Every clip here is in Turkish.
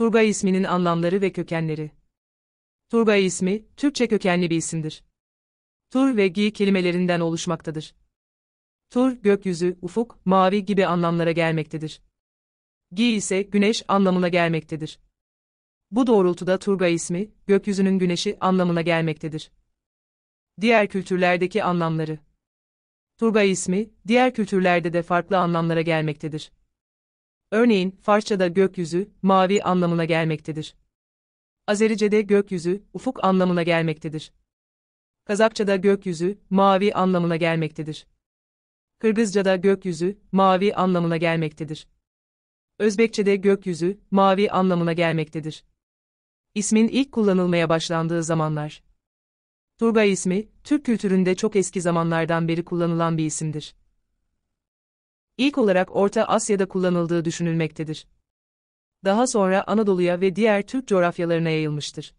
Turgay isminin anlamları ve kökenleri. Turgay ismi, Türkçe kökenli bir isimdir. Tur ve gi kelimelerinden oluşmaktadır. Tur, gökyüzü, ufuk, mavi gibi anlamlara gelmektedir. Gi ise güneş anlamına gelmektedir. Bu doğrultuda Turgay ismi, gökyüzünün güneşi anlamına gelmektedir. Diğer kültürlerdeki anlamları Turgay ismi, diğer kültürlerde de farklı anlamlara gelmektedir. Örneğin, Farsça'da gökyüzü, mavi anlamına gelmektedir. Azerice'de gökyüzü, ufuk anlamına gelmektedir. Kazakça'da gökyüzü, mavi anlamına gelmektedir. Kırgızca'da gökyüzü, mavi anlamına gelmektedir. Özbekçe'de gökyüzü, mavi anlamına gelmektedir. İsmin ilk kullanılmaya başlandığı zamanlar. Turgay ismi, Türk kültüründe çok eski zamanlardan beri kullanılan bir isimdir ilk olarak Orta Asya'da kullanıldığı düşünülmektedir. Daha sonra Anadolu'ya ve diğer Türk coğrafyalarına yayılmıştır.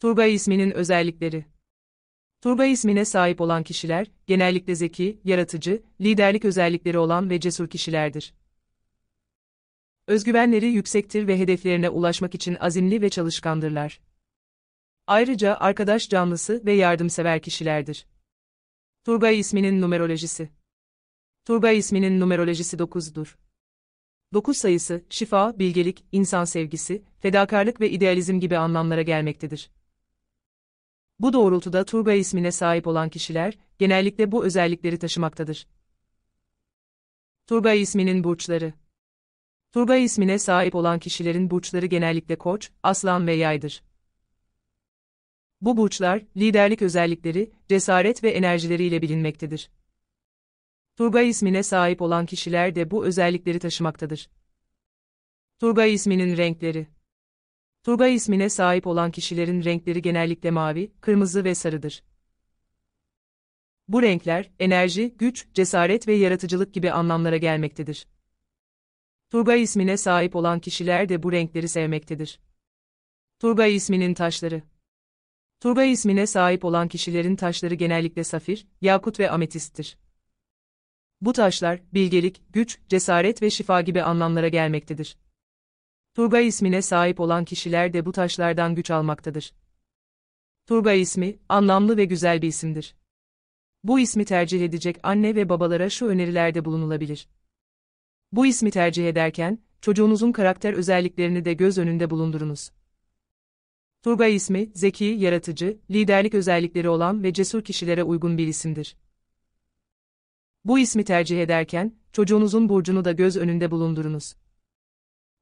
Turgay isminin özellikleri Turgay ismine sahip olan kişiler, genellikle zeki, yaratıcı, liderlik özellikleri olan ve cesur kişilerdir. Özgüvenleri yüksektir ve hedeflerine ulaşmak için azimli ve çalışkandırlar. Ayrıca arkadaş canlısı ve yardımsever kişilerdir. Turgay isminin numerolojisi Turgay isminin numerolojisi 9'dur. 9 sayısı, şifa, bilgelik, insan sevgisi, fedakarlık ve idealizm gibi anlamlara gelmektedir. Bu doğrultuda Turgay ismine sahip olan kişiler, genellikle bu özellikleri taşımaktadır. Turgay isminin burçları Turgay ismine sahip olan kişilerin burçları genellikle koç, aslan ve yaydır. Bu burçlar, liderlik özellikleri, cesaret ve enerjileriyle bilinmektedir. Turgay ismine sahip olan kişiler de bu özellikleri taşımaktadır. Turgay isminin renkleri Turgay ismine sahip olan kişilerin renkleri genellikle mavi, kırmızı ve sarıdır. Bu renkler, enerji, güç, cesaret ve yaratıcılık gibi anlamlara gelmektedir. Turgay ismine sahip olan kişiler de bu renkleri sevmektedir. Turgay isminin taşları Turgay ismine sahip olan kişilerin taşları genellikle safir, yakut ve ametisttir bu taşlar, bilgelik, güç, cesaret ve şifa gibi anlamlara gelmektedir. Turgay ismine sahip olan kişiler de bu taşlardan güç almaktadır. Turgay ismi, anlamlı ve güzel bir isimdir. Bu ismi tercih edecek anne ve babalara şu önerilerde bulunulabilir. Bu ismi tercih ederken, çocuğunuzun karakter özelliklerini de göz önünde bulundurunuz. Turgay ismi, zeki, yaratıcı, liderlik özellikleri olan ve cesur kişilere uygun bir isimdir. Bu ismi tercih ederken, çocuğunuzun burcunu da göz önünde bulundurunuz.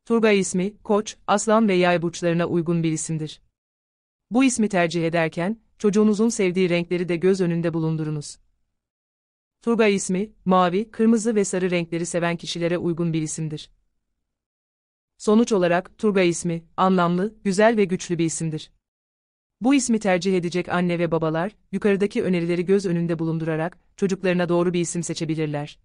Turgay ismi, koç, aslan ve yay burçlarına uygun bir isimdir. Bu ismi tercih ederken, çocuğunuzun sevdiği renkleri de göz önünde bulundurunuz. Turgay ismi, mavi, kırmızı ve sarı renkleri seven kişilere uygun bir isimdir. Sonuç olarak Turgay ismi, anlamlı, güzel ve güçlü bir isimdir. Bu ismi tercih edecek anne ve babalar, yukarıdaki önerileri göz önünde bulundurarak çocuklarına doğru bir isim seçebilirler.